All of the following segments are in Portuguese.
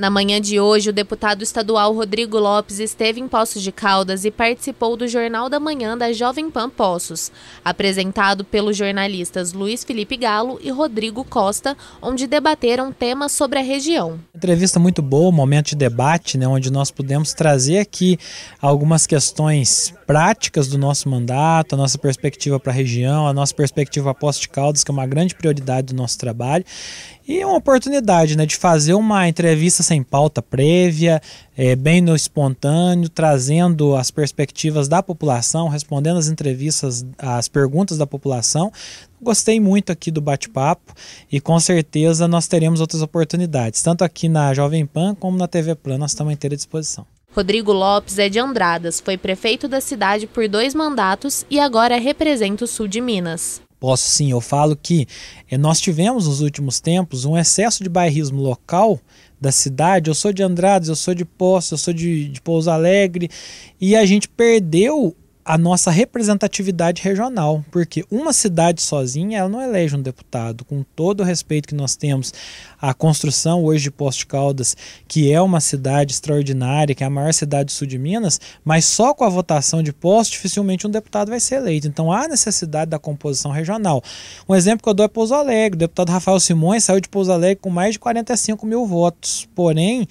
Na manhã de hoje, o deputado estadual Rodrigo Lopes esteve em Poços de Caldas e participou do Jornal da Manhã da Jovem Pan Poços, apresentado pelos jornalistas Luiz Felipe Galo e Rodrigo Costa, onde debateram temas sobre a região. Entrevista muito boa, um momento de debate, né, onde nós pudemos trazer aqui algumas questões práticas do nosso mandato, a nossa perspectiva para a região, a nossa perspectiva após de Caldas, que é uma grande prioridade do nosso trabalho, e uma oportunidade né, de fazer uma entrevista sem pauta prévia, é, bem no espontâneo, trazendo as perspectivas da população, respondendo as entrevistas, as perguntas da população, Gostei muito aqui do bate-papo e com certeza nós teremos outras oportunidades, tanto aqui na Jovem Pan como na TV Plan, nós estamos à inteira disposição. Rodrigo Lopes é de Andradas, foi prefeito da cidade por dois mandatos e agora representa o sul de Minas. Posso sim, eu falo que eh, nós tivemos nos últimos tempos um excesso de bairrismo local da cidade. Eu sou de Andradas, eu sou de Poços, eu sou de, de Pouso Alegre e a gente perdeu a nossa representatividade regional, porque uma cidade sozinha ela não elege um deputado. Com todo o respeito que nós temos à construção hoje de Posto de Caldas, que é uma cidade extraordinária, que é a maior cidade do sul de Minas, mas só com a votação de Posto dificilmente um deputado vai ser eleito. Então há necessidade da composição regional. Um exemplo que eu dou é Pouso Alegre. O deputado Rafael Simões saiu de Pouso Alegre com mais de 45 mil votos, porém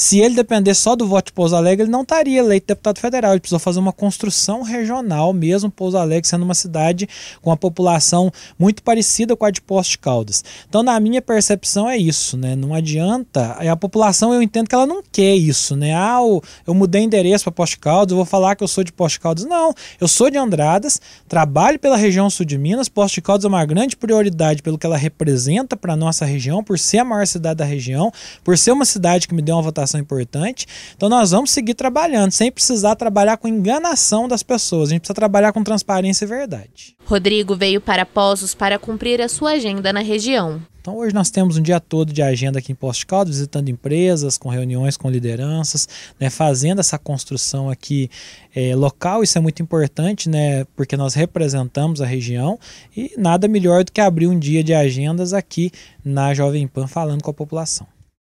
se ele depender só do voto de Pouso Alegre, ele não estaria eleito deputado federal. Ele precisou fazer uma construção regional, mesmo Pouso Alegre sendo uma cidade com uma população muito parecida com a de Poços de Caldas. Então, na minha percepção, é isso, né? Não adianta. É, a população, eu entendo que ela não quer isso, né? Ah, eu, eu mudei endereço para Poços de Caldas, eu vou falar que eu sou de Poços de Caldas. Não, eu sou de Andradas, trabalho pela região sul de Minas. Poços de Caldas é uma grande prioridade pelo que ela representa para nossa região, por ser a maior cidade da região, por ser uma cidade que me deu uma votação informação importante. Então nós vamos seguir trabalhando, sem precisar trabalhar com enganação das pessoas. A gente precisa trabalhar com transparência e verdade. Rodrigo veio para Poços para cumprir a sua agenda na região. Então hoje nós temos um dia todo de agenda aqui em Posto de Caldas, visitando empresas, com reuniões com lideranças, né, fazendo essa construção aqui é, local. Isso é muito importante, né, porque nós representamos a região e nada melhor do que abrir um dia de agendas aqui na Jovem Pan falando com a população.